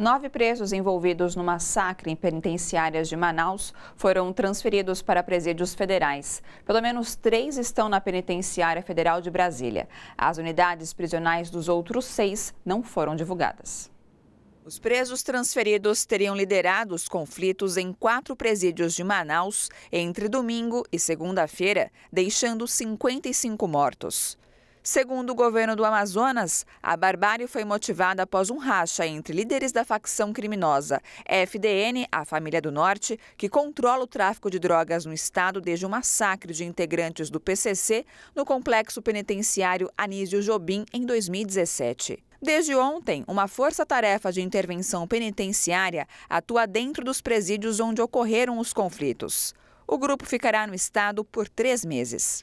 Nove presos envolvidos no massacre em penitenciárias de Manaus foram transferidos para presídios federais. Pelo menos três estão na Penitenciária Federal de Brasília. As unidades prisionais dos outros seis não foram divulgadas. Os presos transferidos teriam liderado os conflitos em quatro presídios de Manaus entre domingo e segunda-feira, deixando 55 mortos. Segundo o governo do Amazonas, a barbárie foi motivada após um racha entre líderes da facção criminosa FDN, a Família do Norte, que controla o tráfico de drogas no estado desde o massacre de integrantes do PCC no complexo penitenciário Anísio Jobim em 2017. Desde ontem, uma força-tarefa de intervenção penitenciária atua dentro dos presídios onde ocorreram os conflitos. O grupo ficará no estado por três meses.